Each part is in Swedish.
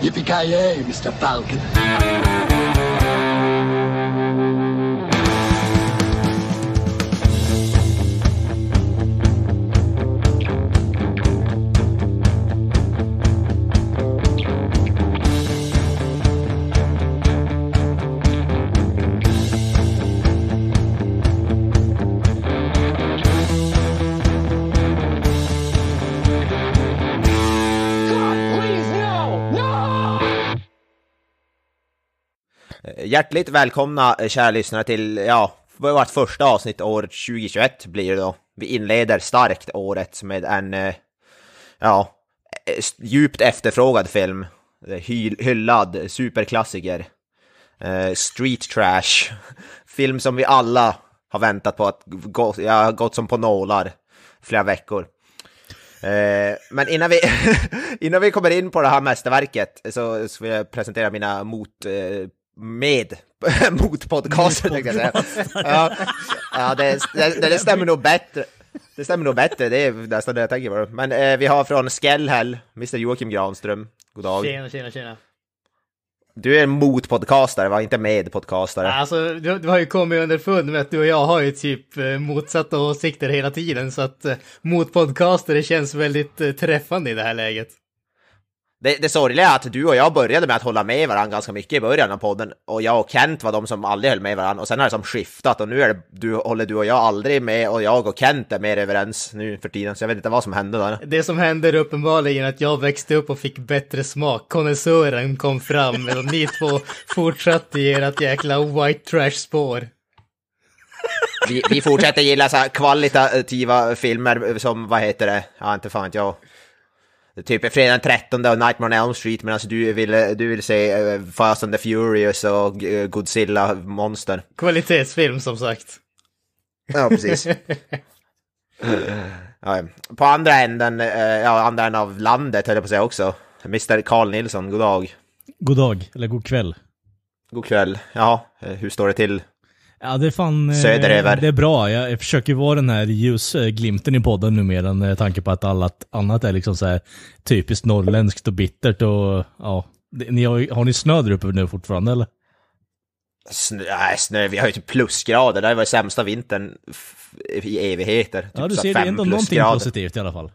Yippee-ki-yay, Mr. Falcon. Hjärtligt välkomna eh, kära lyssnare till, ja, vårt första avsnitt år 2021 blir det då. Vi inleder starkt året med en, eh, ja, eh, djupt efterfrågad film. Hyllad superklassiker. Street trash. Film som vi alla har väntat på att gå, ja, gått som på nålar flera veckor. Eh, men innan vi, innan vi kommer in på det här mästerverket så ska jag presentera mina mot, med mot podcasten, tänkte jag säga. Ja, ja det, det, det, stämmer nog bättre. Det stämmer nog bättre, det är nästan det jag tänker på. Men eh, vi har från Skellhäll, Mr Joakim Granström. God dag. Tjena, tjena, tjena. Du är mot-podcastare, va? Inte medpodcastare. Alltså, du, du, har ju kommit underfund med att du och jag har ju typ eh, motsatta åsikter hela tiden, så att eh, podcastare känns väldigt eh, träffande i det här läget det, det sorgliga är att du och jag började med att hålla med varandra ganska mycket i början av podden och jag och Kent var de som aldrig höll med varandra och sen har det som skiftat och nu är det, du, håller du och jag aldrig med och jag och Kent är mer överens nu för tiden så jag vet inte vad som hände där. Det som hände är uppenbarligen att jag växte upp och fick bättre smak. Konnässören kom fram och ni två fortsatte i ert jäkla white trash spår. Vi, vi fortsätter gilla så kvalitativa filmer som, vad heter det, ja inte fan jag, typ fredag den 13 och Nightmare on Elm Street medan du vill, du vill se eh, Fast and the Furious och eh, Godzilla monster. Kvalitetsfilm som sagt. Ja, precis. ja, på andra änden, eh, ja, andra änden av landet höll jag på att säga också. Mr Carl Nilsson, god dag. God dag, eller god kväll. God kväll. Ja, hur står det till? Ja, det är fan... Söderöver. Eh, det är bra. Jag försöker vara den här ljusglimten i podden numera med eh, tanke på att allt annat är liksom så här typiskt norrländskt och bittert och ja. Ni har, har ni snö där uppe nu fortfarande eller? Snö, nej, snö, vi har ju typ plusgrader. Det här var ju sämsta vintern i evigheter. Typ ja, du ser det ändå någonting positivt i alla fall.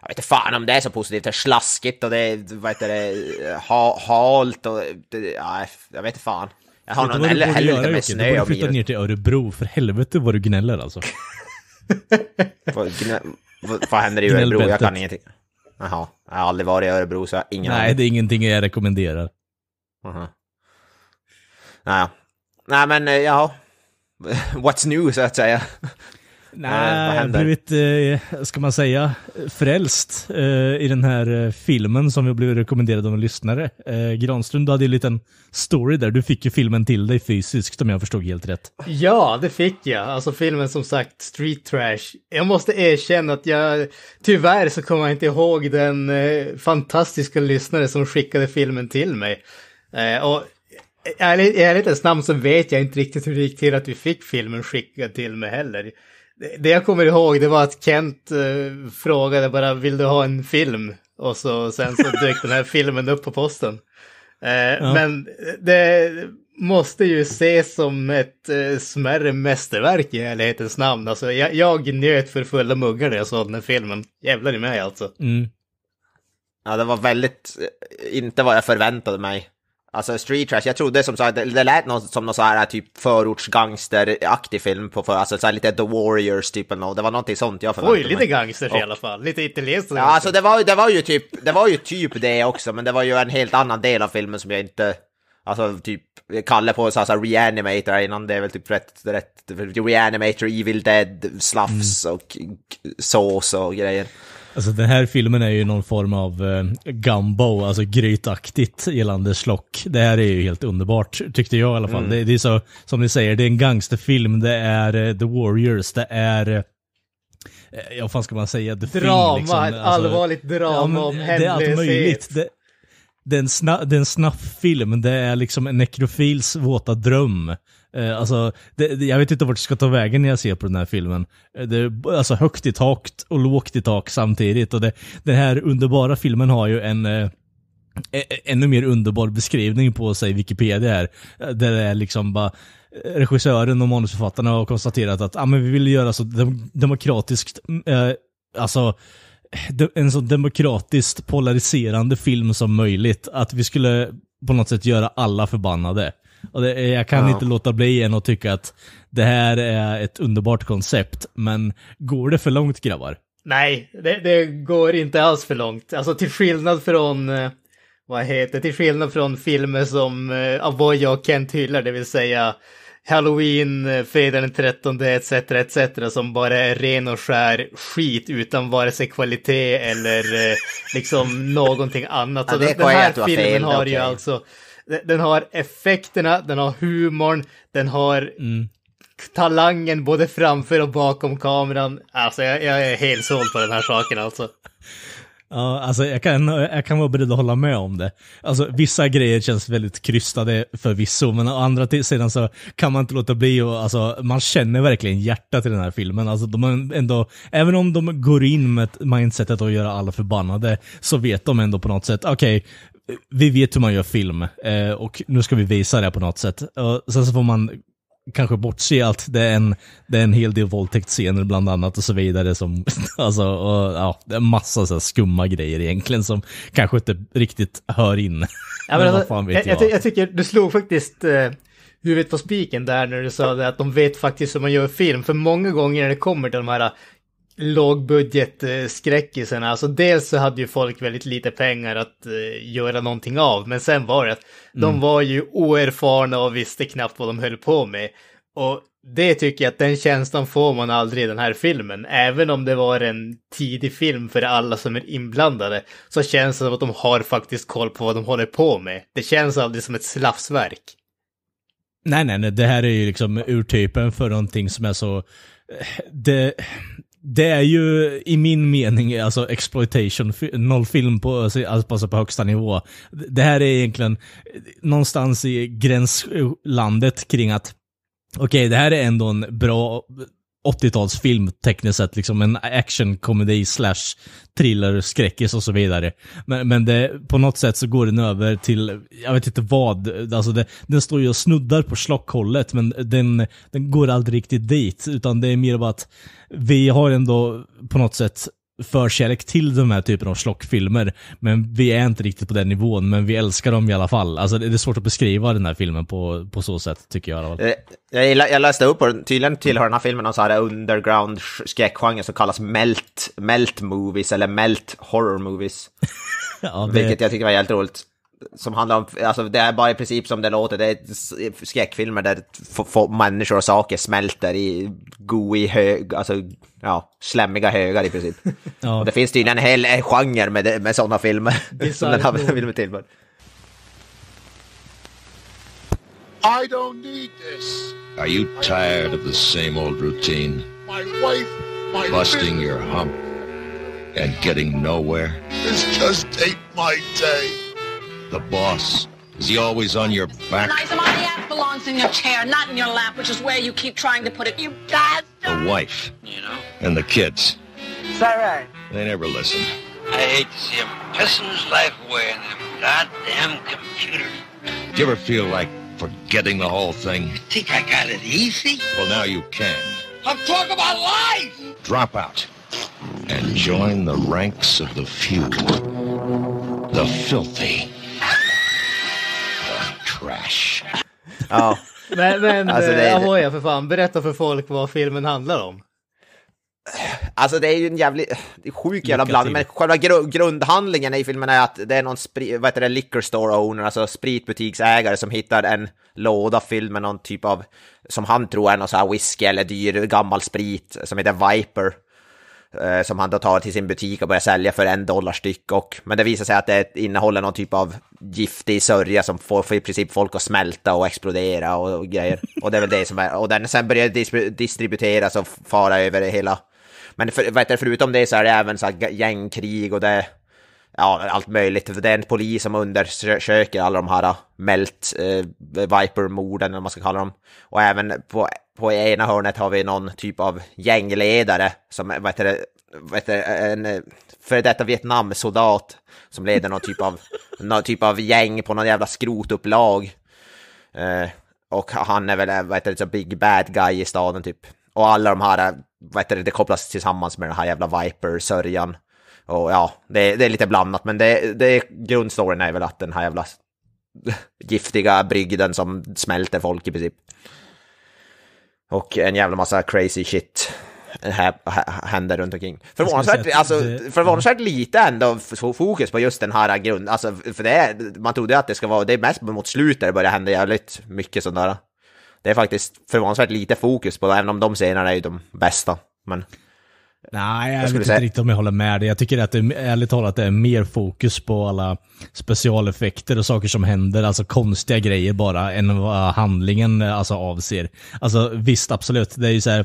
Jag vet inte fan om det är så positivt. Det är slaskigt och det är, vad heter det, halt och... Det, nej, jag vet inte fan har någon, heller häll lite med Jocke? snö Du borde flytta ner till Örebro, för helvete vad du gnäller alltså. vad, gnä, vad, vad händer i Örebro? Jag kan ingenting. Jaha, jag har aldrig varit i Örebro så jag har ingen Nej, aning. det är ingenting jag rekommenderar. Aha. Naja. Nej men, eh, jaha. What's new så att säga. Eh, Nej, eh, blivit, eh, ska man säga, frälst eh, i den här eh, filmen som vi blev rekommenderade av en lyssnare. Eh, Granström, du hade ju en liten story där. Du fick ju filmen till dig fysiskt om jag förstod helt rätt. Ja, det fick jag. Alltså filmen som sagt, Street Trash. Jag måste erkänna att jag, tyvärr så kommer jag inte ihåg den eh, fantastiska lyssnare som skickade filmen till mig. och i ärlighetens namn så vet jag inte riktigt hur det gick till att vi fick filmen skickad till mig heller. Det jag kommer ihåg det var att Kent eh, frågade bara vill du ha en film? Och så, sen så dök den här filmen upp på posten. Eh, ja. Men det måste ju ses som ett eh, smärre mästerverk i ärlighetens namn. Alltså, jag, jag njöt för fulla muggar när jag såg den här filmen. Jävlar i mig alltså. Mm. Ja, det var väldigt, eh, inte vad jag förväntade mig. Alltså street trash, jag trodde som sagt, det, lät något, som någon så här typ förortsgangsteraktig film på för, alltså så här, lite The Warriors typ eller något. Det var någonting sånt jag förväntade mig. Oj, lite gangsters i alla fall, lite italienskt. Ja, alltså det var, det var ju typ, det var ju typ det också, men det var ju en helt annan del av filmen som jag inte, alltså typ, kallade på så här, så här reanimator innan det är väl typ rätt, rätt, reanimator, evil dead, slafs mm. och sås och grejer. Alltså den här filmen är ju någon form av uh, gumbo, alltså grytaktigt gällande slock. Det här är ju helt underbart, tyckte jag i alla fall. Mm. Det, det, är så, som ni säger, det är en gangsterfilm, det är uh, The Warriors, det är uh, Ja, vad fan ska man säga? The drama, film, liksom. ett alltså, allvarligt drama ja, om hemlöshet. Det är allt möjligt. Det, det är en, sna, en snabbt Det är liksom en nekrofils våta dröm. Eh, alltså, det, jag vet inte vart jag ska ta vägen när jag ser på den här filmen. Eh, det är alltså högt i tak och lågt i tak samtidigt. Och det, den här underbara filmen har ju en eh, e, e, ännu mer underbar beskrivning på sig Wikipedia här. Eh, där det är liksom bara eh, regissören och manusförfattarna har konstaterat att ah, men vi vill göra så dem demokratiskt, eh, alltså en så demokratiskt polariserande film som möjligt. Att vi skulle på något sätt göra alla förbannade. Och det, jag kan ja. inte låta bli än att tycka att det här är ett underbart koncept, men går det för långt grabbar? Nej, det, det går inte alls för långt. Alltså till skillnad från, eh, vad heter till skillnad från filmer som eh, Avoya och Kent hyllar, det vill säga Halloween, eh, Fredag den 13 etc. etc. som bara är ren och skär skit utan vare sig kvalitet eller liksom någonting annat. Så ja, det den här filmen har okay. ju alltså den har effekterna, den har humorn, den har mm. talangen både framför och bakom kameran. Alltså jag, jag är helt såld på den här saken alltså. Ja, alltså jag kan, jag kan vara beredd att hålla med om det. Alltså vissa grejer känns väldigt krystade förvisso, men å andra sidan så kan man inte låta bli och alltså man känner verkligen hjärtat i den här filmen. Alltså de ändå, även om de går in med mindsetet att göra alla förbannade, så vet de ändå på något sätt, okej, vi vet hur man gör film eh, och nu ska vi visa det på något sätt. sen så får man kanske bortse att det är en, det är en hel del våldtäktsscener bland annat och så vidare. Som, alltså, och, ja, det är en massa så skumma grejer egentligen som kanske inte riktigt hör in. Ja, men, men alltså, fan vet jag, jag. jag tycker du slog faktiskt eh, huvudet på spiken där när du sa det, att de vet faktiskt hur man gör film. För många gånger när det kommer till de här lågbudget lågbudgetskräckisen. Alltså dels så hade ju folk väldigt lite pengar att uh, göra någonting av, men sen var det att mm. de var ju oerfarna och visste knappt vad de höll på med. Och det tycker jag att den känslan får man aldrig i den här filmen. Även om det var en tidig film för alla som är inblandade så känns det som att de har faktiskt koll på vad de håller på med. Det känns aldrig som ett slafsverk. Nej, nej, nej, det här är ju liksom urtypen för någonting som är så... Eh, det, det är ju i min mening alltså exploitation, nollfilm på, alltså, alltså på högsta nivå. Det här är egentligen någonstans i gränslandet kring att okej, okay, det här är ändå en bra 80-talsfilm tekniskt sett, liksom en actionkomedi slash thriller, skräckis och så vidare. Men, men det, på något sätt så går den över till, jag vet inte vad, alltså det, den står ju och snuddar på slockhållet men den, den går aldrig riktigt dit utan det är mer bara att vi har ändå på något sätt förkärlek till de här typen av slockfilmer. Men vi är inte riktigt på den nivån, men vi älskar dem i alla fall. Alltså det är svårt att beskriva den här filmen på, på så sätt, tycker jag. Eh, jag, jag läste upp på den, tydligen tillhör den här filmen någon sån här underground skräckgenre som kallas melt, melt movies eller melt horror movies. ja, det... Vilket jag tycker var helt roligt som handlar om, alltså det är bara i princip som det låter, det är skräckfilmer där människor och saker smälter i goi hög, alltså ja, slemmiga högar i princip. ja. Och det finns tydligen en hel eh, genre med, det, med sådana filmer som den här filmen tillhör. I don't need this. Are you tired of the same old routine? My wife, my Busting your hump and getting nowhere? This just ate my day. the boss? Is he always on your back? Nice, my ass belongs in your chair, not in your lap, which is where you keep trying to put it, you bastard! The wife. You know? And the kids. Is that right? They never listen. I hate to see him pissing his life away in them goddamn computers. Do you ever feel like forgetting the whole thing? You think I got it easy? Well, now you can. I'm talking about life! Drop out and join the ranks of the few, the filthy. trash. Ja. Men, men alltså det är... Ahoja för fan, berätta för folk vad filmen handlar om. Alltså det är ju en jävligt sjuk jävla blandning, men själva gru grundhandlingen i filmen är att det är någon vad heter det, liquor store owner, alltså spritbutiksägare som hittar en låda fylld med någon typ av, som han tror är någon sån här whisky eller dyr gammal sprit som heter Viper. Eh, som han då tar till sin butik och börjar sälja för en dollar styck. Och, men det visar sig att det innehåller någon typ av giftig sörja som får i princip folk att smälta och explodera och, och grejer. Och det är väl det som är, och den sen börjar dis distribueras och fara över det hela. Men för, vet du, förutom det så är det även så här gängkrig och det, ja, allt möjligt. Det är en polis som undersöker alla de här eh, Melt, eh, Viper-morden, eller vad man ska kalla dem. Och även på på ena hörnet har vi någon typ av gängledare som vad heter det, vad heter det, en eh, före detta Vietnamsoldat som leder någon typ av, någon typ av gäng på någon jävla skrotupplag. Eh, och han är väl eh, vad heter det, så big bad guy i staden typ. Och alla de här, eh, vad heter det, det kopplas tillsammans med den här jävla Viper-sörjan. Och ja, det, det, är lite blandat, men det, det grundstoryn är väl att den här jävla giftiga brygden som smälter folk i princip. Och en jävla massa crazy shit händer runt omkring. Förvånansvärt, alltså, förvånansvärt lite ändå fokus på just den här grunden. Alltså, för det är, man trodde att det ska vara, det är mest mot slutet det börjar hända jävligt mycket sådana där. Det är faktiskt förvånansvärt lite fokus på det, även om de scenerna är ju de bästa. Men... Nej, jag, jag vet inte riktigt om jag håller med dig. Jag tycker att det är, ärligt talat det är mer fokus på alla specialeffekter och saker som händer, alltså konstiga grejer bara, än vad handlingen eh, alltså, avser. Alltså visst, absolut, det är ju så här,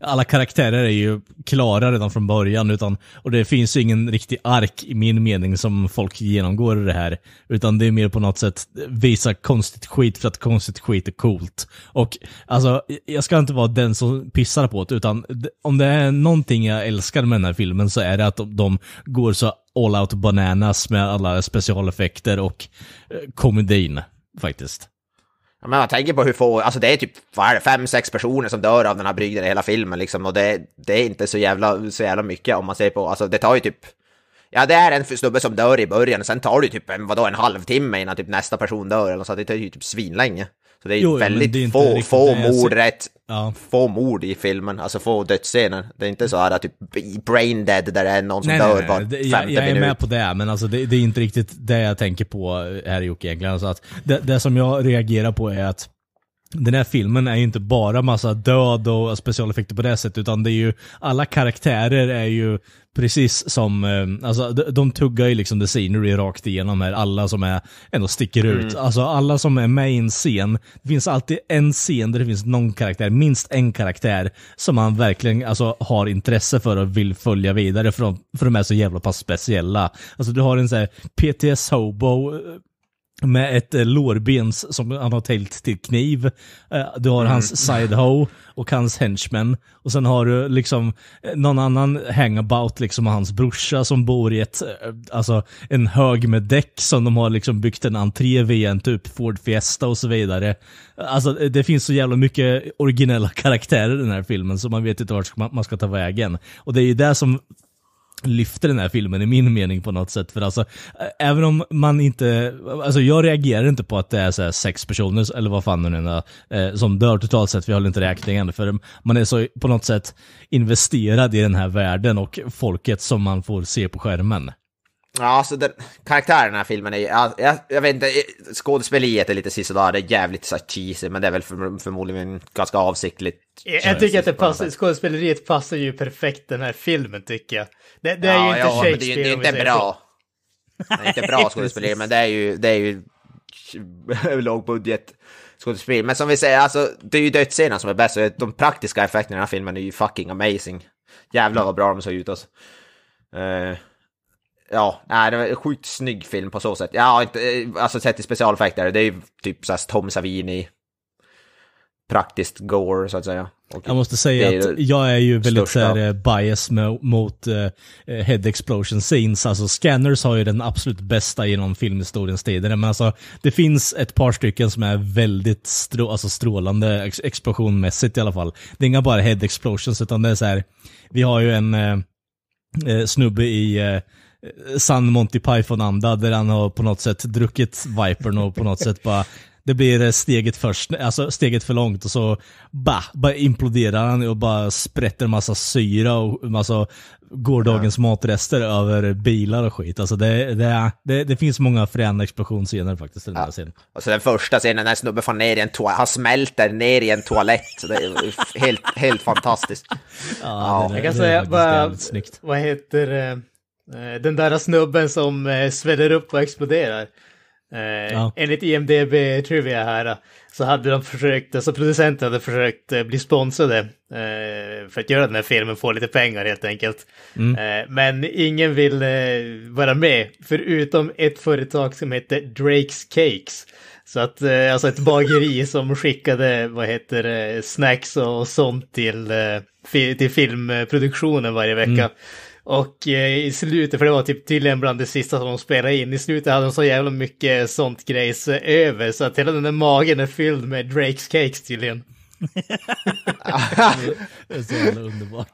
alla karaktärer är ju klara redan från början. Utan, och det finns ju ingen riktig ark i min mening som folk genomgår i det här. Utan det är mer på något sätt visa konstigt skit för att konstigt skit är coolt. Och alltså, jag ska inte vara den som pissar på det. Utan om det är någonting jag älskar med den här filmen så är det att de går så all out bananas med alla specialeffekter och eh, komedin faktiskt. Ja, men man tänker på hur få, alltså det är typ fem, sex personer som dör av den här brygden i hela filmen liksom och det, det är inte så jävla, så jävla mycket om man ser på, alltså det tar ju typ Ja, det är en snubbe som dör i början, och sen tar det ju typ en, vadå, en halvtimme innan typ nästa person dör, eller så det tar ju typ svinlänge. Så det är jo, väldigt det är få, riktigt, få mordrätt, ja. få mord i filmen, alltså få dödsscener. Det är inte så här typ brain dead där det är någon som nej, dör nej, var femte jag, jag är minut. med på det, men alltså det, det, är inte riktigt det jag tänker på här i Jocke egentligen. Alltså att det, det som jag reagerar på är att den här filmen är ju inte bara massa död och specialeffekter på det sättet, utan det är ju, alla karaktärer är ju precis som, eh, alltså de, tuggar ju liksom the scenery rakt igenom här, alla som är, ändå sticker ut. Mm. Alltså alla som är med i en scen, det finns alltid en scen där det finns någon karaktär, minst en karaktär, som man verkligen alltså, har intresse för och vill följa vidare för de, för de är så jävla pass speciella. Alltså du har en sån här PTS Hobo eh, med ett eh, lårbens som han har täljt till kniv. Eh, du har mm. hans sidehoe och hans henchmen. Och sen har du liksom eh, någon annan hangabout, liksom hans brorsa som bor i ett, eh, alltså en hög med däck som de har liksom byggt en entré via en typ Ford Fiesta och så vidare. Alltså eh, det finns så jävla mycket originella karaktärer i den här filmen så man vet inte vart man ska ta vägen. Och det är ju det som lyfter den här filmen i min mening på något sätt. För alltså, även om man inte, alltså jag reagerar inte på att det är så sex personer, eller vad fan nu är, eh, som dör totalt sett, vi håller inte räkningen. För man är så på något sätt investerad i den här världen och folket som man får se på skärmen. Ja, alltså den, karaktären i den här filmen är jag, jag, jag vet inte, skådespeleriet är lite sisådär, det är jävligt så cheesy, men det är väl för, förmodligen ganska avsiktligt. Jag, jag tycker att det passar, skådespeleriet passar ju perfekt den här filmen tycker jag. Det, det är ja, ju inte ja, Shakespeare det, det är inte bra. Det är inte bra skådespeleri, men det är ju, det är ju lågbudget skådespeleri. Men som vi säger, alltså det är ju dödsscenerna som är bäst, och de praktiska effekterna i den här filmen är ju fucking amazing. Jävlar vad bra de såg ut alltså. Uh, ja, nej, det var en sjukt snygg film på så sätt. Ja, inte, eh, alltså sett i specialeffekter, det är ju typ såhär Tom Savini. Praktiskt gore, så att säga. Och jag måste säga att jag är ju väldigt största. så eh, här, bias mot uh, head explosion scenes. Alltså Scanners har ju den absolut bästa genom filmhistoriens tider. Men alltså det finns ett par stycken som är väldigt strå, alltså, strålande ex explosionmässigt i alla fall. Det är inga bara head explosions utan det är så här, vi har ju en uh, snubbe i uh, Eh, sann Monty Python-anda där han har på något sätt druckit Vipern och på något sätt bara det blir eh, steget, först, alltså steget för långt och så bah, bara imploderar han och bara sprätter massa syra och massa alltså, gårdagens ja. matrester över bilar och skit. Alltså det, det, det, det finns många fräna explosionsscener faktiskt i den här scenen. Alltså den första scenen när snubben får ner i en toalett, han smälter ner i en toalett. Det är helt, helt fantastiskt. Ja, ja. Där, jag kan säga, vad, vad heter eh, Eh, den där snubben som eh, sväller upp och exploderar. Eh, ja. Enligt IMDB Trivia här så hade de försökt, alltså producenten hade försökt bli sponsrade för att göra den här filmen, få lite pengar helt enkelt. Mm. men ingen vill vara med, förutom ett företag som heter Drake's Cakes. Så att, alltså ett bageri som skickade, vad heter det, snacks och sånt till, till filmproduktionen varje vecka. Mm. Och eh, i slutet, för det var typ tydligen bland det sista som de spelade in, i slutet hade de så jävla mycket sånt grejs eh, över så att hela den där magen är fylld med Drakes Cakes tydligen. det är så jävla underbart.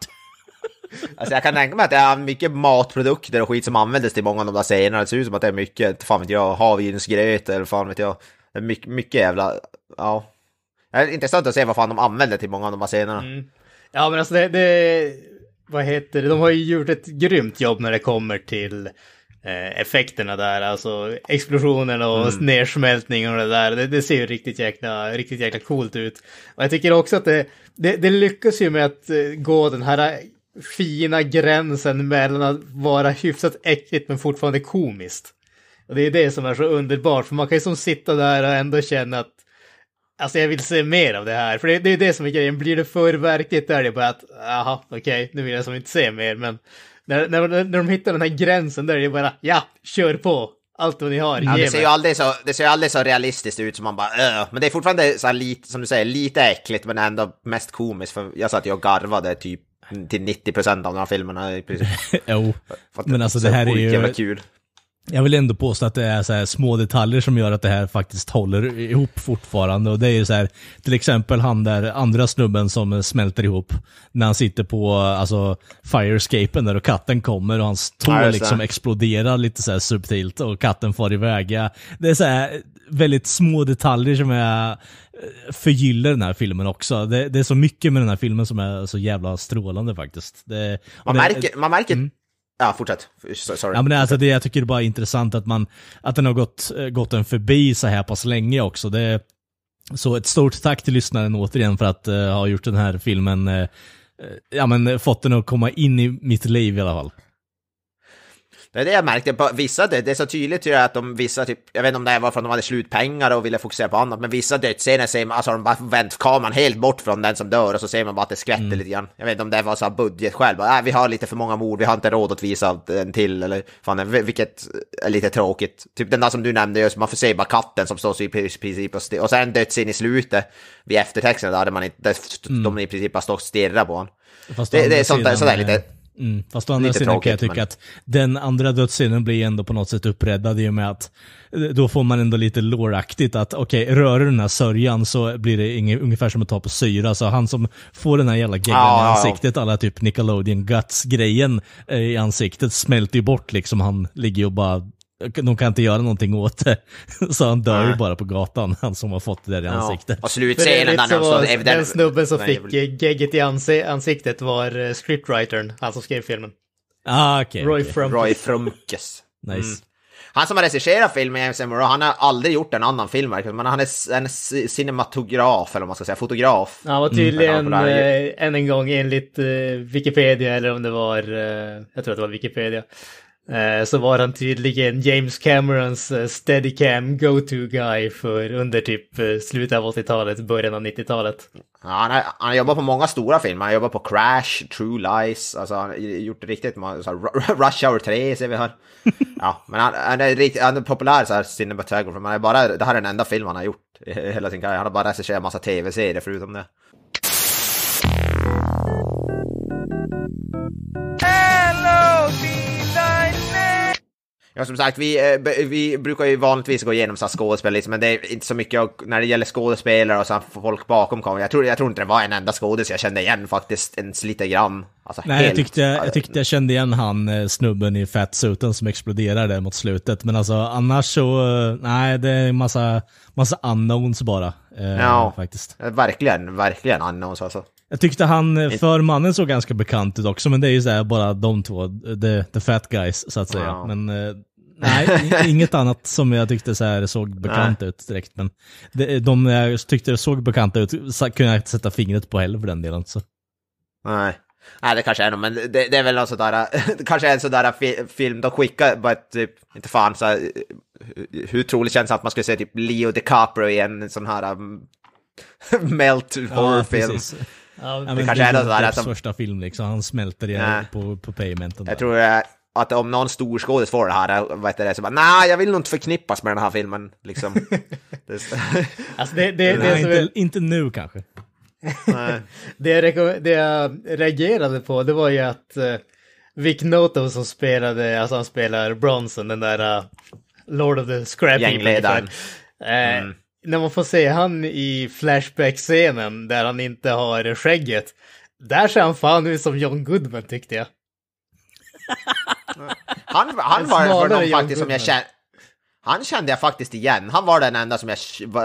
Alltså jag kan tänka mig att det är mycket matprodukter och skit som användes till många av de där scenerna. Det ser ut som att det är mycket, fan vet jag, havregrynsgröt eller fan vet jag. Det är mycket, mycket jävla, ja. Det är intressant att se vad fan de använder till många av de här scenerna. Mm. Ja men alltså det, det vad heter det, de har ju gjort ett grymt jobb när det kommer till eh, effekterna där, alltså explosionerna och mm. nedsmältningen och det där. Det, det, ser ju riktigt jäkla, riktigt jäkla coolt ut. Och jag tycker också att det, det, det lyckas ju med att eh, gå den här fina gränsen mellan att vara hyfsat äckligt men fortfarande komiskt. Och det är det som är så underbart, för man kan ju som sitta där och ändå känna att Alltså jag vill se mer av det här, för det, det är det som är grejen. Blir det för verkligt då är det bara att, aha, okej, okay, nu vill jag som inte se mer, men när, när, när de hittar den här gränsen där är det bara, ja, kör på! Allt vad ni har, ja, det, ser ju så, det ser ju aldrig så realistiskt ut som man bara Åh. Öh. Men det är fortfarande så lite, som du säger, lite äckligt men ändå mest komiskt. För jag satt ju och garvade typ till 90 procent av de här filmerna. jo, men alltså det här är ju... Kul jag vill ändå påstå att det är så små detaljer som gör att det här faktiskt håller ihop fortfarande. Och det är ju så här, till exempel han där andra snubben som smälter ihop när han sitter på alltså, firescapen där och katten kommer och hans tå ja, liksom exploderar lite så subtilt och katten far iväg. Ja, det är så här, väldigt små detaljer som är, eh, förgyller den här filmen också. Det, det, är så mycket med den här filmen som är så jävla strålande faktiskt. Det, man, det, märker, man märker mm Ja, fortsätt. Sorry. Ja, men alltså, det, jag tycker det är bara intressant att, man, att den har gått, eh, gått en förbi så här pass länge också. Det, så ett stort tack till lyssnaren återigen för att uh, ha gjort den här filmen, uh, ja men fått den att komma in i mitt liv i alla fall. Det är det jag märkte på vissa, det, det är så tydligt tycker jag att de vissa, typ, jag vet inte om det var för att de hade slutpengar och ville fokusera på annat, men vissa dödsscener ser man, alltså de bara vänt kameran helt bort från den som dör och så ser man bara att det skvätter mm. lite grann. Jag vet inte om det var så här budget själv, bara, äh, vi har lite för många mord, vi har inte råd att visa eh, en till eller fan, eh, vilket är lite tråkigt. Typ den där som du nämnde just, man får se bara katten som står i princip och, st- och sen dödsscen i slutet vid eftertexten där man inte, mm. de i princip bara står och stirrar på honom. Det, det, är sånt där, sånt där lite Mm. Fast å andra sidan kan jag tycka men... att den andra dödssynden blir ändå på något sätt uppräddad i och med att eh, då får man ändå lite låraktigt att okej, okay, rör du den här sörjan så blir det inget, ungefär som att ta på syra. Så han som får den här jävla geggan ah, i ansiktet, alla typ Nickelodeon Guts-grejen eh, i ansiktet smälter ju bort liksom. Han ligger ju och bara de kan inte göra någonting åt det. Så han dör ju bara på gatan, han som har fått det där i ansiktet. Ja. Och slutscenen när var, Den snubben som fick gegget i ansiktet var eh, scriptwritern, han som skrev filmen. Ah, okay, Roy, okay. Frumkes. Roy Frumkes. nice. Mm. Han som har regisserat filmen, James Murray, han har aldrig gjort en annan film, men han är en cinematograf, eller vad man ska säga, fotograf. Han var mm. tydligen, mm. än en gång, enligt eh, Wikipedia, eller om det var, jag tror att det var Wikipedia, Eh, så var han tydligen James Camerons eh, steadicam go-to-guy för under typ eh, slutet av 80-talet, början av 90-talet. Ja, han, har, jobbat på många stora filmer, han har jobbat på Crash, True Lies, alltså han har gjort riktigt många, så Rush Hour 3 ser vi här. Ja, men han, han, är, riktigt, han är populär så här cinematographer, men bara, det här är den enda film han har gjort hela sin karriär. Han har bara recenserat massa tv-serier förutom det. Hello! Ja, som sagt, vi, eh, vi brukar ju vanligtvis gå igenom så skådespel, liksom, men det är inte så mycket när det gäller skådespelare och så folk bakom kameran. Jag tror, jag tror inte det var en enda skådis jag kände igen faktiskt, ens lite grann. Alltså, Nej, helt, jag, tyckte, jag alltså, tyckte jag kände igen han eh, snubben i fatsuiten som exploderade mot slutet. Men alltså annars så, eh, nej det är en massa, massa unknowns bara. Eh, ja, faktiskt. verkligen, verkligen unknowns alltså. Jag tyckte han eh, för mannen såg ganska bekant ut också, men det är ju så bara de två, the, the fat guys så att säga. Wow. Men eh, nej, inget annat som jag tyckte så såg bekant nej. ut direkt. Men de, jag tyckte såg bekanta ut kunde jag inte sätta fingret på heller för den delen. Så. Nej. Nej, det kanske är någon, men det, det är väl någon sådär, det kanske är en sådär fi, film de skickar, bara typ, inte fan, såhär, hur, hur troligt känns det att man skulle se typ Leo DiCaprio i en sån här um, melt horror-film? Ja, Ja, det, det kanske är något sådär att... Hans första film liksom, han smälter igen på, på paymenten. Jag tror eh, att om någon storskådis får det här, eh, vad det, så bara nej, jag vill nog inte förknippas med den här filmen. Liksom. alltså det, det, det är inte, inte nu kanske. det, jag det jag reagerade på, det var ju att eh, Vic Noto som spelade, alltså han spelar Bronson, den där uh, Lord of the Scrappy. Gängledaren. Mm när man får se han i Flashback-scenen där han inte har skägget, där ser han fan ut som John Goodman tyckte jag. han, han var för någon faktiskt som jag kände. Han kände jag faktiskt igen. Han var den enda som jag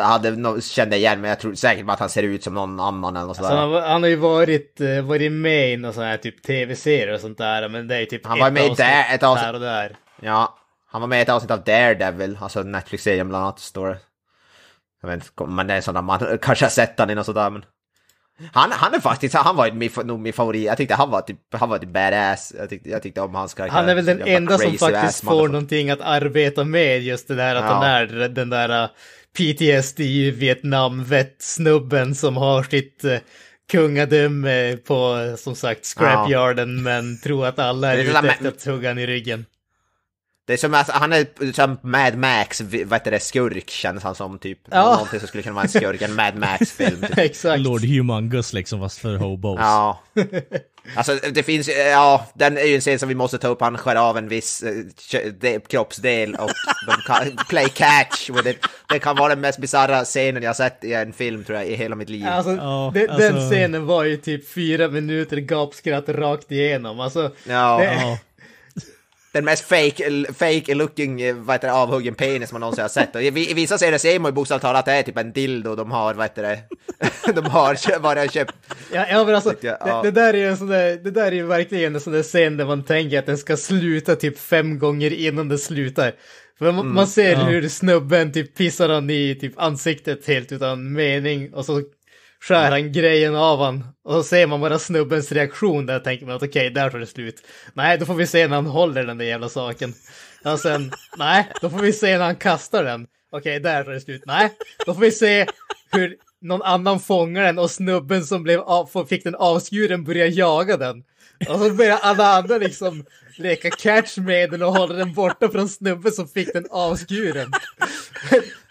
hade, kände igen, men jag tror säkert bara att han ser ut som någon annan eller alltså, sådär. Alltså han, har ju varit, eh, varit med i någon sån här typ tv serie och sånt där, men det är ju typ Han var med i där, ett avsnitt. Där och där. Ja, han var med i ett avsnitt av Daredevil, alltså Netflix-serien bland annat, står det. Jag vet inte om det är sådana man kanske har sett han i något sådär men... Han, han är faktiskt, han var nog min favorit. Jag tyckte han var typ, han var typ badass. Jag tyckte, jag tyckte om hans karaktär. Han är väl den enda som faktiskt får någonting att arbeta med, just det där att ja. han är den där uh, PTSD Vietnam-vett-snubben som har sitt uh, kungadöme på, som sagt, scrapyarden, ja. men tror att alla är, ute efter att hugga i ryggen. Det är som att han är som Mad Max, vad heter det, skurk känns han som typ. Ja. Någonting som skulle kunna vara en skurk, en Mad Max-film. Typ. Exakt. Lord Humongous liksom, fast för hobos. Ja. Alltså det finns, ja, den är ju en scen som vi måste ta upp, han skär av en viss eh, kroppsdel och de kan play catch. With it. Det kan vara den mest bisarra scenen jag sett i en film tror jag i hela mitt liv. Alltså, oh, de, alltså... den scenen var ju typ fyra minuter gapskratt rakt igenom. Alltså, ja. Det... Oh den mest fake, fake looking eh, vad heter det, avhuggen penis man någonsin har sett. Och i vissa serier ser man ju bokstavligt talat att det är typ en dildo de har, vad heter det, de har bara köpt. Ja, ja men alltså, jag, ja. Det, där är ju en sån där, det där är ju verkligen en sån där scen där man tänker att den ska sluta typ fem gånger innan den slutar. För man, mm, man ser ja. hur snubben typ pissar han i typ ansiktet helt utan mening och så skär han grejen av han. Och så ser man bara snubbens reaktion där och tänker man att okej, okay, där tar det slut. Nej, då får vi se när han håller den där jävla saken. Och sen, nej, då får vi se när han kastar den. Okej, okay, där tar det slut. Nej, då får vi se hur någon annan fångar den och snubben som blev av, fick den avskuren börjar jaga den. Och så börjar alla andra liksom leka catch med den och hålla den borta från snubben som fick den avskuren.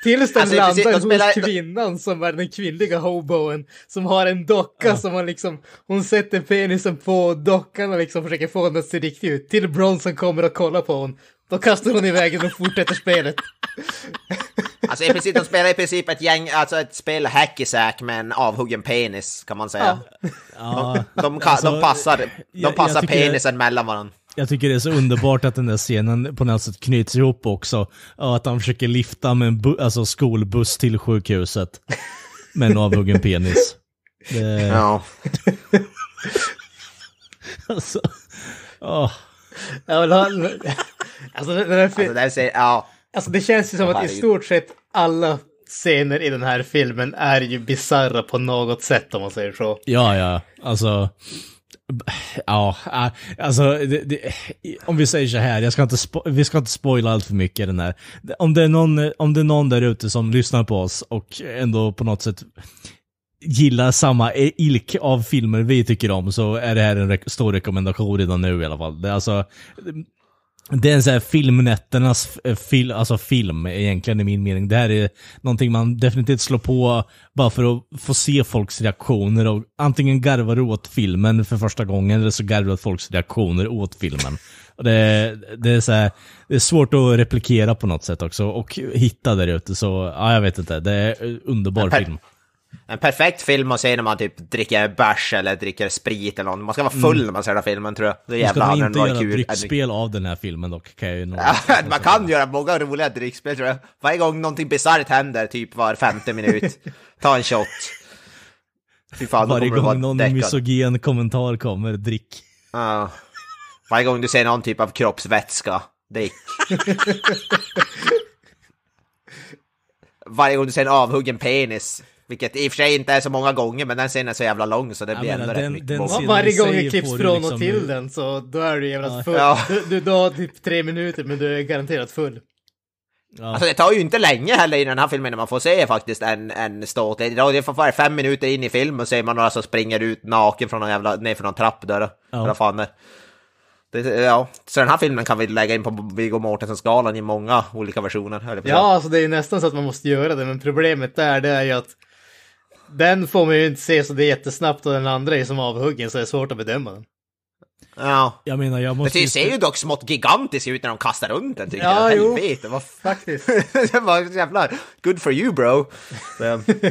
Tills den alltså, landar precis, spelar... hos kvinnan som är den kvinnliga hoboen som har en docka ja. som man liksom, hon sätter penisen på dockan och liksom försöker få den att se riktig ut. Till Bronson kommer och kollar på hon. Då kastar hon iväg den och fortsätter spelet. Alltså i princip, de spelar i princip ett gäng, alltså ett spel hack sack med en avhuggen penis kan man säga. Ja. De, de, de, de alltså, passar, de passar penisen jag... mellan varandra. Jag tycker det är så underbart att den där scenen på något sätt knyts ihop också. Att han försöker lifta med en alltså skolbuss till sjukhuset. Med en avhuggen penis. Det... Ja. alltså, åh. Ja, men han, alltså, den här alltså, säger, ja. alltså det känns ju som att i stort sett alla scener i den här filmen är ju bizarra på något sätt om man säger så. Ja, ja, alltså. Ja, äh, alltså det, det, om vi säger så här, jag ska inte vi ska inte spoila allt för mycket den här. Om det är någon, om det är någon där ute som lyssnar på oss och ändå på något sätt gillar samma ilk av filmer vi tycker om så är det här en re stor rekommendation redan nu i alla fall. Det, alltså, det är en sån här filmnätternas eh, fil, alltså film egentligen i min mening. Det här är någonting man definitivt slår på bara för att få se folks reaktioner och antingen garvar du åt filmen för första gången eller så garvar du åt folks reaktioner åt filmen. Och det, det, är så här, det är svårt att replikera på något sätt också och hitta där ute så ja, jag vet inte. Det är en underbar per film. En perfekt film att se när man typ dricker bärs eller dricker sprit eller något. Man ska vara full mm. när man ser den här filmen tror jag. Det jävla man ska nog inte göra kul. drickspel av den här filmen dock. Kan jag ju man kan göra många roliga drickspel tror jag. Varje gång någonting bisarrt händer, typ var femte minut, ta en shot. Fy fan, Varje gång vara någon misogen kommentar kommer, drick. Uh. Varje gång du ser någon typ av kroppsvätska, drick. Varje gång du ser en avhuggen penis, vilket i och för sig inte är så många gånger, men den scenen är så jävla lång så det blir ändå rätt den, mycket. Den varje gång det klipps från liksom och till nu. den så då är du jävla full. Ja. Du, du, du har typ tre minuter men du är garanterat full. Ja. Alltså det tar ju inte länge heller i den här filmen när man får se faktiskt en, en ståtlig. Det är fem minuter in i filmen så ser man några som springer ut naken från någon jävla, ner från någon trapp Ja. fan är. Det, ja. Så den här filmen kan vi lägga in på Viggo Mortensen-skalan i många olika versioner. Ja, alltså det är nästan så att man måste göra det, men problemet där det är ju att den får man ju inte se så det är jättesnabbt och den andra är som avhuggen så det är svårt att bedöma den. Ja. Jag menar, jag måste... Det ser ju dock smått gigantiskt ut när de kastar runt den tycker ja, jag. Helvete, vad... Faktiskt. det var jävlar, good for you bro.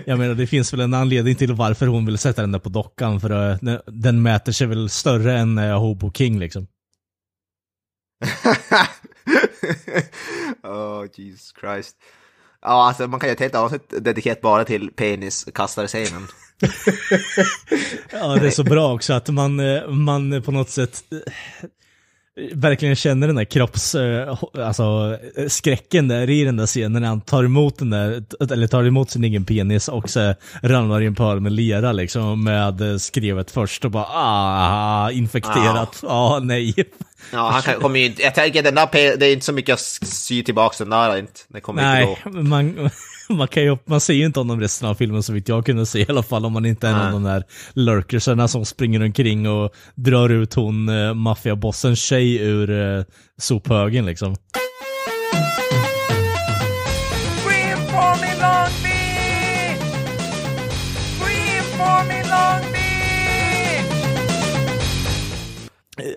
jag menar, det finns väl en anledning till varför hon vill sätta den där på dockan, för uh, den mäter sig väl större än uh, Hobo King liksom. oh, Jesus Christ. Ja, alltså man kan ju ett helt avsnitt dedikerat bara till peniskastarscenen. ja, det är så bra också att man, eh, man på något sätt eh, verkligen känner den där kropps, eh, alltså eh, skräcken där i den där scenen när han tar emot den där, eller tar emot sin egen penis och så ramlar i en pöl med lera liksom med eh, skrevet först och bara ah, infekterat, ja. ah, nej. Ja, han kommer ju inte, jag tänker den där, det är inte så mycket att sy tillbaka den där inte. Det kommer nej, inte gå. Man, man, kan ju, man ser ju inte honom resten av filmen så vitt jag kunde se i alla fall om man inte är någon av de där lurkersarna som springer omkring och drar ut hon eh, maffiabossens tjej ur eh, sophögen liksom. Eh,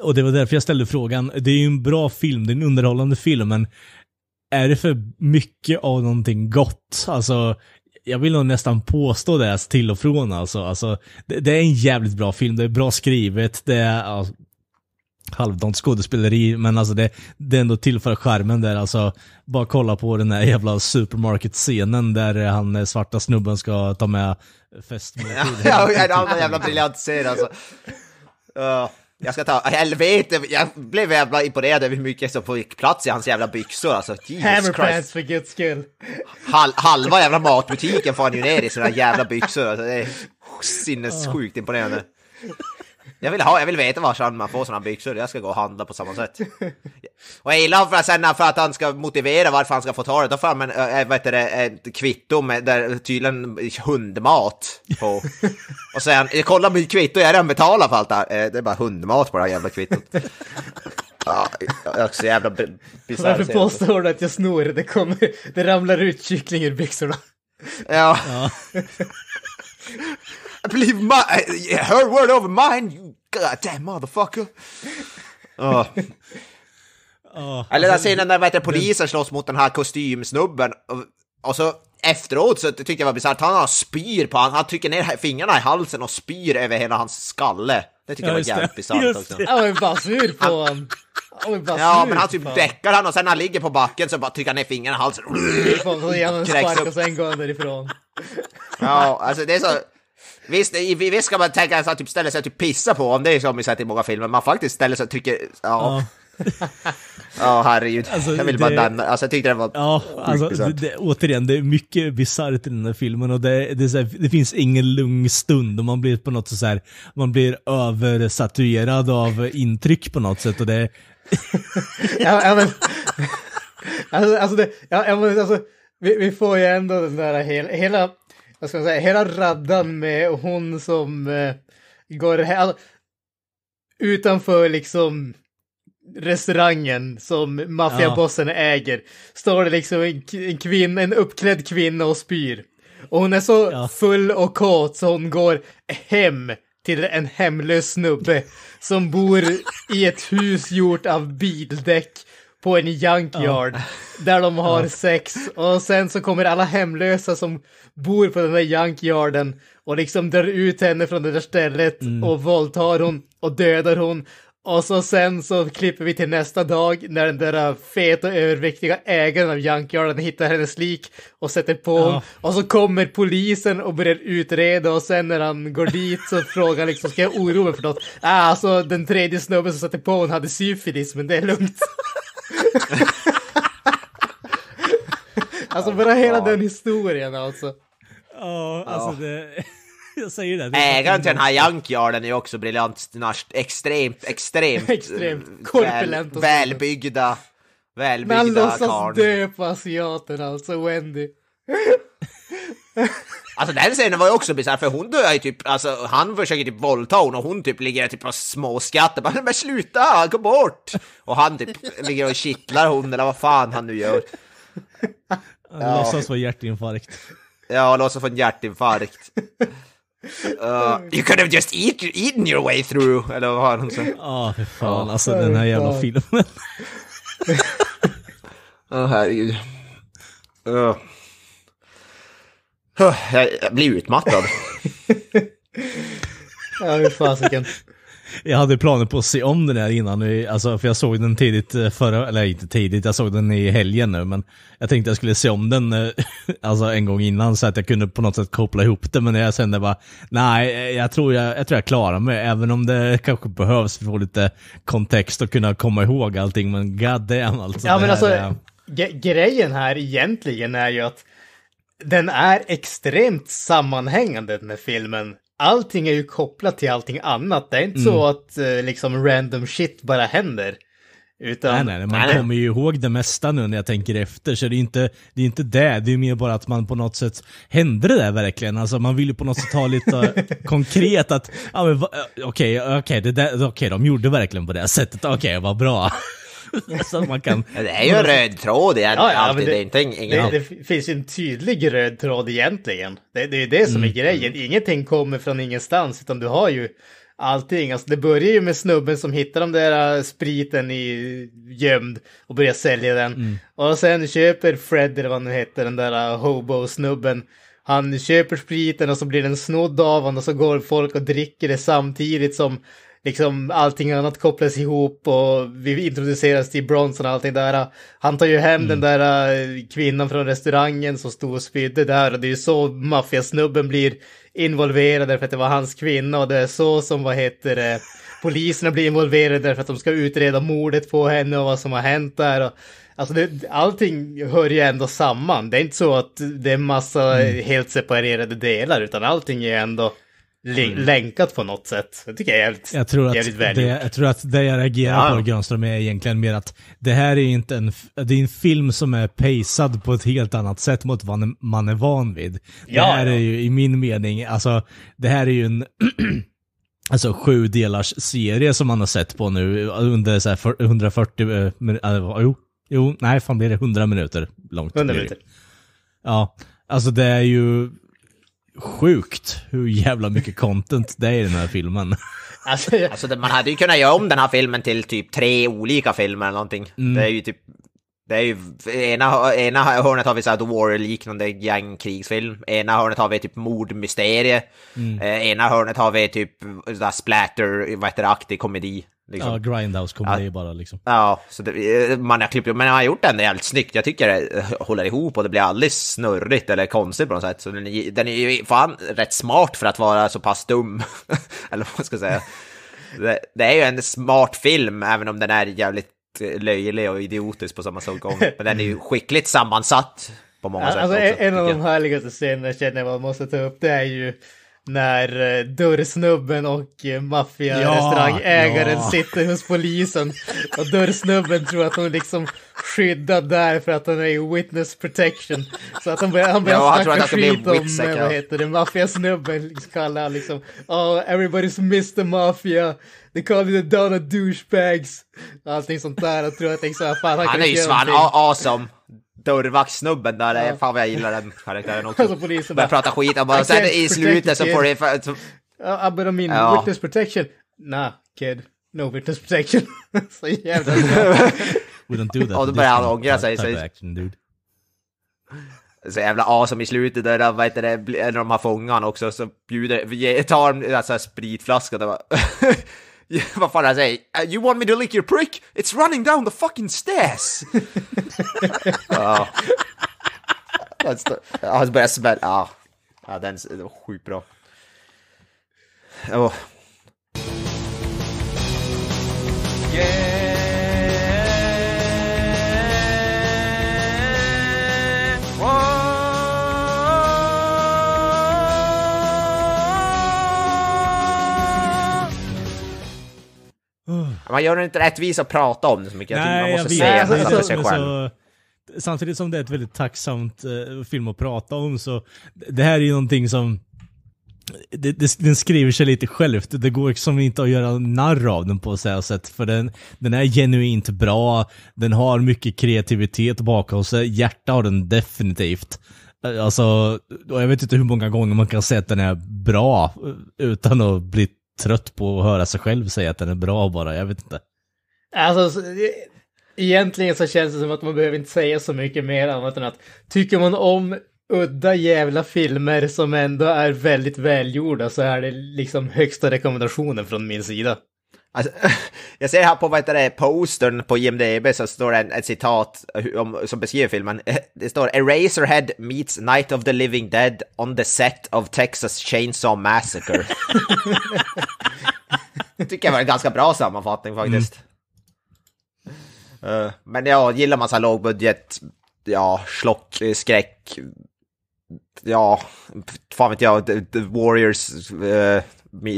och det var därför jag ställde frågan. Det är ju en bra film, det är en underhållande film, men är det för mycket av någonting gott? Alltså, jag vill nog nästan påstå det till och från alltså. alltså det, det, är en jävligt bra film, det är bra skrivet, det är alltså, halvdant skådespeleri, men alltså det, det ändå till för skärmen där. Alltså, bara kolla på den här jävla supermarket-scenen där han eh, svarta snubben ska ta med festmåltid. ja, en annan jävla briljant scen alltså. Uh. Jag ska ta, helvete, jag blev jävla imponerad över hur mycket som fick plats i hans jävla byxor alltså. Hammerpants för guds skull. Hal, halva jävla matbutiken får han ju ner i sina jävla byxor. Alltså, det är sinnessjukt imponerande. Jag vill, ha, jag vill veta var man får sådana byxor, jag ska gå och handla på samma sätt. Och jag gillar för att, sen för att han ska motivera varför han ska få ta det, då får han eh, ett kvitto med där, tydligen hundmat på. Och sen, kolla mitt kvitto, jag har redan betalat för allt det här. Eh, det är bara hundmat på det här jävla kvittot. Ja, jag är också jävla Varför påstår du att jag snor? Det, kommer, det ramlar ut kyckling ur byxorna. Ja. ja. I believe my yeah, her word over mine, you goddamn motherfucker. Oh. Oh, Eller den scenen när polisen slåss mot den här kostymsnubben och, och så efteråt så tyckte jag var bisarrt, han spyr på han, han trycker ner fingrarna i halsen och spyr över hela hans skalle. Det tycker ja, jag var jävligt bisarrt också. Han var ju bara sur på honom. Ja, men han typ däckar han och sen när han ligger på backen så bara trycker han ner fingrarna i halsen. Får han en spark och sen går han därifrån. Ja, alltså det är så Visst, visst ska man tänka sig att typ ställa sig och typ pissa på om det är som vi sett i många filmer. Man faktiskt ställer sig och trycker... Ja. Ja, oh, herregud. Alltså, jag vill bara det... nämna, alltså jag tyckte det var... Ja, alltså, det, det, återigen, det är mycket bisarrt i den här filmen och det, det, här, det, finns ingen lugn stund och man blir på något så här, man blir översatuerad av intryck på något sätt och det... ja, ja, men... Alltså, alltså, det, ja, men, alltså vi, vi får ju ändå den där hela, hela vad ska man säga, hela raddan med hon som eh, går här, utanför liksom restaurangen som maffiabossen ja. äger står det liksom en, en, kvinna, en uppklädd kvinna och spyr. Och hon är så ja. full och kåt så hon går hem till en hemlös snubbe som bor i ett hus gjort av bildäck på en junkyard ja. där de har ja. sex och sen så kommer alla hemlösa som bor på den där junkyarden och liksom drar ut henne från det där stället mm. och våldtar hon och dödar hon och så sen så klipper vi till nästa dag när den där äh, feta överviktiga ägaren av Junkyarden hittar hennes lik och sätter på ja. hon. Och så kommer polisen och börjar utreda och sen när han går dit så frågar han liksom ska jag oroa mig för något? Ah, alltså den tredje snubben som sätter på hon hade syfilis men det är lugnt. alltså bara hela den historien alltså. Ja, alltså det... Jag säger det. Ägaren till den här Junkyarden är också briljant, extremt, extremt... extremt eh, korpulent väl, Välbyggda, välbyggda karln. Men han låtsas dö på asiaten alltså, Wendy. Alltså den scenen var ju också bisarr för hon dör ju typ, alltså han försöker typ våldta hon och hon typ ligger typ och småskrattar bara men sluta, gå bort! Och han typ ligger och kittlar hon eller vad fan han nu gör. Han ja. låtsas få hjärtinfarkt. Ja, låtsas få en hjärtinfarkt. Uh, you could have just eat, eaten your way through, eller vad var hon sagt? Ja, oh, för fan oh, alltså den här jävla filmen. Åh oh, herregud. Uh. Jag blir utmattad. ja, hur fasiken. Jag hade planer på att se om den här innan, alltså, för jag såg den tidigt eh, förra, eller inte tidigt, jag såg den i helgen nu, men jag tänkte jag skulle se om den eh, alltså, en gång innan så att jag kunde på något sätt koppla ihop det, men jag kände bara, nej, eh, jag tror jag, jag, tror jag klarar mig, även om det kanske behövs för att få lite kontext och kunna komma ihåg allting, men god damn alltså. Ja, men alltså, är... grejen här egentligen är ju att den är extremt sammanhängande med filmen. Allting är ju kopplat till allting annat. Det är inte mm. så att eh, liksom random shit bara händer. Utan... Nej, nej, man kommer ju ihåg det mesta nu när jag tänker efter, så det är inte det, är inte det. det är mer bara att man på något sätt händer det där verkligen. Alltså man vill ju på något sätt ha lite konkret att, ja men eh, okej, okay, okej, okay, okay, de gjorde verkligen på det sättet, okej, okay, vad bra. så man kan... det är ju en röd tråd egentligen. det, finns ju en tydlig röd tråd egentligen. Det, det är ju det som är mm. grejen. Ingenting kommer från ingenstans, utan du har ju allting. Alltså, det börjar ju med snubben som hittar den där äh, spriten i gömd och börjar sälja den. Mm. Och sen köper Fred, eller vad han heter, den där äh, hobo-snubben. Han köper spriten och så blir den snodd av honom och så går folk och dricker det samtidigt som liksom allting annat kopplas ihop och vi introduceras till Bronson och allting där. Han tar ju hem mm. den där eh, kvinnan från restaurangen som stod och spydde där och det är ju så maffiasnubben blir involverad därför att det var hans kvinna och det är så som, vad heter det, poliserna blir involverade därför att de ska utreda mordet på henne och vad som har hänt där. Och, alltså det, allting hör ju ändå samman. Det är inte så att det är massa mm. helt separerade delar utan allting är ändå Mm. länkat på något sätt. Det tycker jag är jävligt, jag tror att jävligt det, Jag tror att det jag reagerar ja. på Granström är egentligen mer att det här är inte en, det är en film som är pacad på ett helt annat sätt mot vad man är van vid. Ja, det här ja. är ju i min mening, alltså det här är ju en Alltså sju delars serie som man har sett på nu under så här 140, eh, äh, jo, jo, nej fan blir det 100 minuter långt. 100 minuter. Ja, alltså det är ju sjukt hur jävla mycket content det är i den här filmen. Alltså, alltså, man hade ju kunnat göra om den här filmen till typ tre olika filmer eller någonting. Mm. Det är ju typ... Det är ju, ena, ena hörnet har vi såhär The Warrior-liknande gängkrigsfilm, ena hörnet har vi typ mordmysterie, mm. Eh, ena hörnet har vi typ splatter, vad heter det, komedi. Liksom. Ja, Grindhouse kommer ja. det bara liksom. Ja, så det, eh, man har klippt men han har gjort den jävligt snyggt. Jag tycker det eh, håller ihop och det blir aldrig snurrigt eller konstigt på något sätt. Så den, den är ju fan rätt smart för att vara så pass dum. eller vad man ska säga. det, det, är ju en smart film, även om den är jävligt eh, löjlig och idiotisk på samma gång. Men den är ju mm. skickligt sammansatt på många ja, sätt. Alltså, också, en av de härligaste scenerna jag känner man måste ta upp, det är ju när eh, dörrsnubben och eh, maffiarestaurangägaren ja, ja. sitter hos polisen och dörrsnubben tror att hon liksom skyddad där för att han är i witness protection. Så att han börjar, han börjar ja, snacka skit om, witsack, eh, vad heter det, maffiasnubben kallar han liksom. Oh, everybody's missed the mafia. They call me the Donna douchebags. Allting sånt där. Jag tror att liksom, fan, han, han är ju svan, awesome dörrvaktssnubben där, ja. fan vad jag gillar den karaktären också. Alltså polisen bara... prata skit, och bara, sen i slutet så får det... Så... Uh, I mean, ja. witness protection. Nah, kid. No witness protection. så jävla We don't do that. Och då börjar han ångra sig. Så, jävla awesome i slutet där, vad heter det, när de har fångat också, så bjuder, tar de alltså, bara... Yeah, vad fan säger You want me to lick your prick? It's running down the fucking stairs! Oh, that's the best smälla. Oh. Ah, ja, den var sjukt bra. Oh. Yeah. Man gör det inte rättvis att prata om det så mycket. Nej, man måste säga det för sig själv. samtidigt som det är ett väldigt tacksamt eh, film att prata om så det här är ju någonting som det, det, den skriver sig lite självt. Det går liksom inte att göra narr av den på så här sätt. För den, den är genuint bra. Den har mycket kreativitet bakom sig. Hjärta har den definitivt. Eh, alltså, jag vet inte hur många gånger man kan säga att den är bra eh, utan att bli trött på att höra sig själv säga att den är bra bara, jag vet inte. Alltså, egentligen så känns det som att man behöver inte säga så mycket mer annat än att tycker man om udda jävla filmer som ändå är väldigt välgjorda så är det liksom högsta rekommendationen från min sida. Alltså, jag ser här på vad heter det, postern på IMDB så står det ett citat om, som beskriver filmen. Det står “Eraserhead meets Night of the Living Dead on the set of Texas Chainsaw Massacre”. det tycker jag var en ganska bra sammanfattning mm. faktiskt. Mm. men jag gillar massa lågbudget, ja, slock, eh, skräck, ja, fan vet jag, Warriors, uh,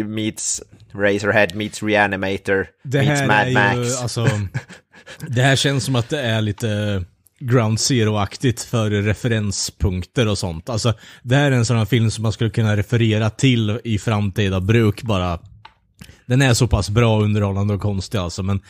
meets Razorhead, meets Reanimator, det meets Mad Max. Ju, alltså, det här känns som att det är lite ground zero-aktigt för referenspunkter och sånt. Alltså, det här är en sån här film som man skulle kunna referera till i framtida bruk bara. Den är så pass bra, underhållande och konstig alltså, men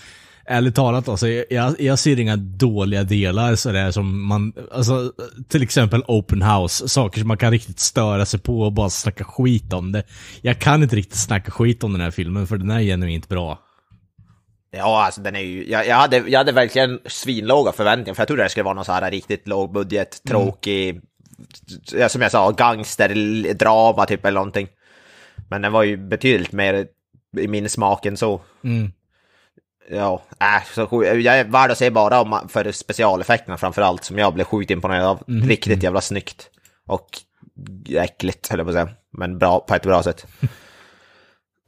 ärligt talat alltså, jag, jag ser inga dåliga delar sådär som man, alltså till exempel open house, saker som man kan riktigt störa sig på och bara snacka skit om det. Jag kan inte riktigt snacka skit om den här filmen för den är genuint bra. Ja, alltså den är ju, jag, jag, hade, jag hade verkligen svinlåga förväntningar, för jag trodde det skulle vara någon så här riktigt lågbudget, mm. tråkig, mm. som jag sa, gangsterdrama typ eller någonting. Men den var ju betydligt mer i min smak än så. Mm ja, äh, så, eh, jag är värd att säga bara om, för specialeffekterna framförallt som jag blev sjukt imponerad av. Mhm. Mm. Riktigt jävla snyggt. Och äckligt höll jag på att säga. Men bra, på ett bra sätt.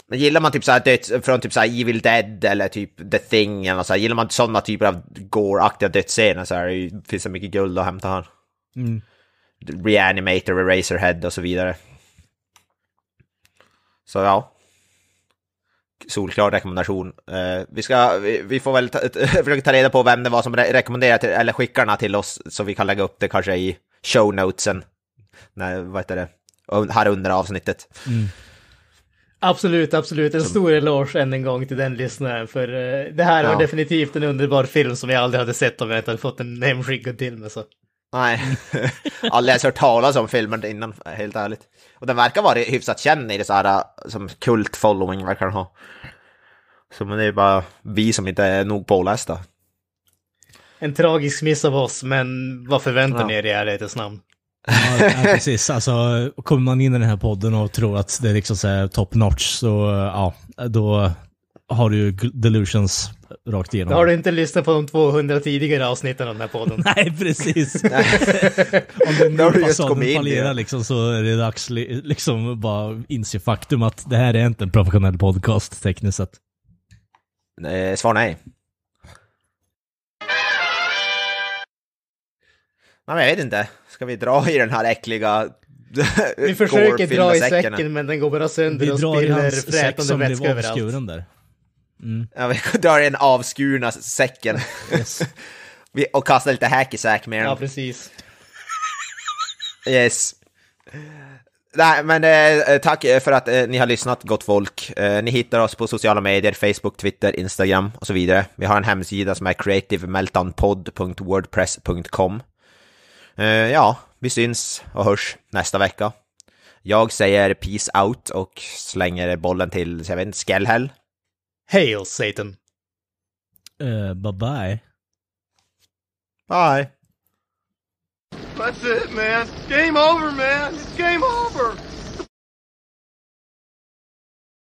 Men gillar man typ så här döds, från typ så här Evil Dead eller typ The Thing eller så här, gillar man sådana typer av gore-aktiga dödsscener så här, det finns det mycket guld att hämta här. Mm. Reanimator, Eraserhead och så vidare. Så ja, solklar rekommendation. Eh, vi, ska, vi, vi, får väl försöka ta reda på vem det var som re rekommenderade till, eller skickarna till oss så vi kan lägga upp det kanske i shownotesen. Nej, vad heter det? Här under avsnittet. Mm. Absolut, absolut. En som... stor eloge än en gång till den lyssnaren. För eh, det här var definitivt en underbar film som jag aldrig hade sett om jag inte hade fått en hemskickad till mig. Så. Nej, aldrig ens hört talas om filmen innan, helt ärligt. Och den verkar vara hyfsat känd i det så här, äh, som kult-following verkar den ha. Så men det är bara vi som inte är nog pålästa. En tragisk miss av oss, men vad förväntar ja. ni er i ärlighetens namn? ja, precis. Alltså, kommer man in i den här podden och tror att det är liksom så top notch, så äh, ja, då har du ju delusions rakt igenom. Då har du inte lyssnat på de 200 tidigare avsnitten av den här podden. Nej, precis. Om den nya fasaden fallerar liksom så är det dags liksom bara inse faktum att det här är inte en professionell podcast tekniskt sett. Eh, svar nej. Nej, jag vet inte. Ska vi dra i den här äckliga vi försöker dra i säcken men den går bara sönder vi och spiller frätande vätska överallt. Vi drar i hans säck som blev avskuren där. Mm. Ja, vi drar den avskurna säcken. Yes. vi, och kastar lite hacky sack med den. Ja, precis. Yes. Nej, men eh, tack eh, för att eh, ni har lyssnat, gott folk. Eh, ni hittar oss på sociala medier, Facebook, Twitter, Instagram och så vidare. Vi har en hemsida som är creativemeltdownpod.wordpress.com. Eh, ja, vi syns och hörs nästa vecka. Jag säger peace out och slänger bollen till, jag vet inte, Skellhäll. Hail, Satan. Uh, bye bye. Bye. That's it, man. Game over, man. It's game over.